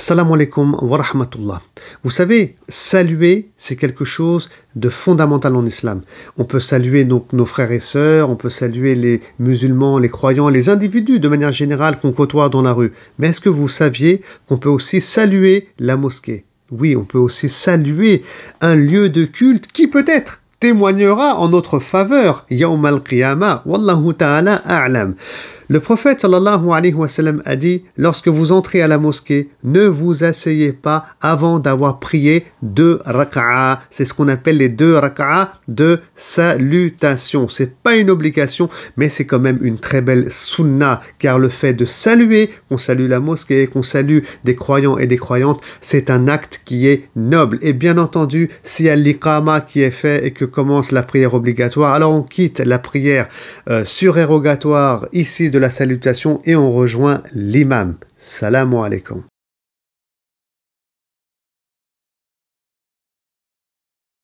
Salam alaikum wa rahmatullah. Vous savez, saluer, c'est quelque chose de fondamental en islam. On peut saluer nos frères et sœurs, on peut saluer les musulmans, les croyants, les individus de manière générale qu'on côtoie dans la rue. Mais est-ce que vous saviez qu'on peut aussi saluer la mosquée Oui, on peut aussi saluer un lieu de culte qui peut-être témoignera en notre faveur. Yaum al-Qiyamah, Wallahu ta'ala a'lam. Le prophète sallallahu alayhi wa sallam a dit Lorsque vous entrez à la mosquée, ne vous asseyez pas avant d'avoir prié deux raka'a. C'est ce qu'on appelle les deux raka'a de salutation. C'est pas une obligation, mais c'est quand même une très belle sunnah, car le fait de saluer, qu'on salue la mosquée, qu'on salue des croyants et des croyantes, c'est un acte qui est noble. Et bien entendu, si y a qui est fait et que commence la prière obligatoire, alors on quitte la prière euh, surérogatoire ici de la salutation et on rejoint l'imam. Salam alaikum.